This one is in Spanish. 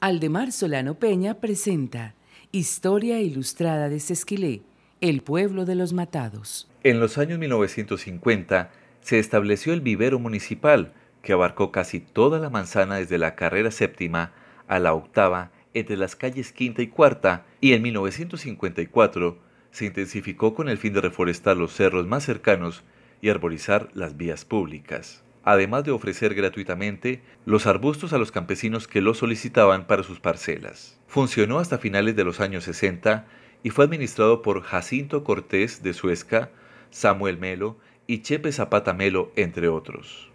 Aldemar Solano Peña presenta Historia Ilustrada de Sesquilé, el pueblo de los matados. En los años 1950 se estableció el vivero municipal que abarcó casi toda la manzana desde la carrera séptima a la octava entre las calles quinta y cuarta y en 1954 se intensificó con el fin de reforestar los cerros más cercanos y arborizar las vías públicas además de ofrecer gratuitamente los arbustos a los campesinos que lo solicitaban para sus parcelas. Funcionó hasta finales de los años 60 y fue administrado por Jacinto Cortés de Suezca, Samuel Melo y Chepe Zapata Melo, entre otros.